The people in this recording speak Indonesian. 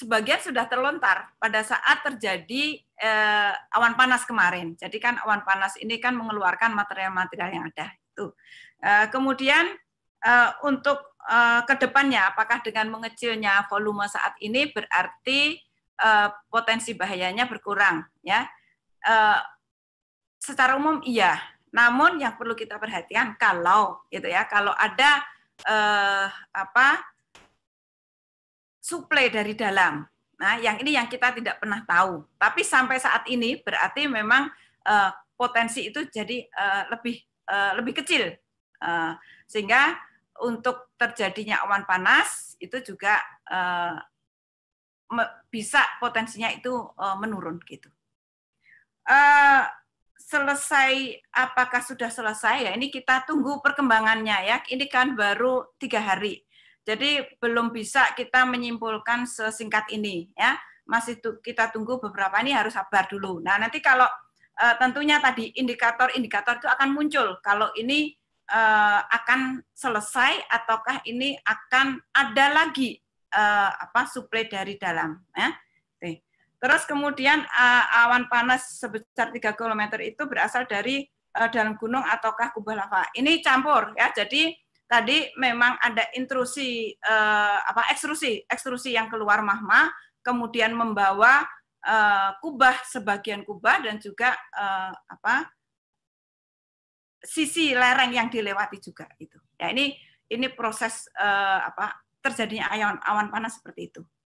sebagian sudah terlontar pada saat terjadi eh, awan panas kemarin. Jadi kan awan panas ini kan mengeluarkan material-material yang ada. Itu. Eh, kemudian eh, untuk eh, kedepannya, apakah dengan mengecilnya volume saat ini berarti eh, potensi bahayanya berkurang? Ya, eh, secara umum iya. Namun yang perlu kita perhatikan kalau gitu ya, kalau ada eh, apa suplai dari dalam. Nah, yang ini yang kita tidak pernah tahu. Tapi sampai saat ini berarti memang uh, potensi itu jadi uh, lebih uh, lebih kecil. Uh, sehingga untuk terjadinya awan panas itu juga uh, bisa potensinya itu uh, menurun gitu. Uh, selesai apakah sudah selesai ya ini kita tunggu perkembangannya ya ini kan baru tiga hari jadi belum bisa kita menyimpulkan sesingkat ini ya. Masih tu, kita tunggu beberapa ini harus sabar dulu. Nah, nanti kalau e, tentunya tadi indikator-indikator itu akan muncul kalau ini e, akan selesai ataukah ini akan ada lagi e, apa suplai dari dalam ya. Terus kemudian awan panas sebesar 3 km itu berasal dari dalam gunung ataukah kubah lava. Ini campur ya. Jadi tadi memang ada intrusi eh, apa ekstrusi ekstrusi yang keluar mahma kemudian membawa eh, kubah sebagian kubah dan juga eh, apa sisi lereng yang dilewati juga itu ya ini ini proses eh, apa terjadinya awan awan panas seperti itu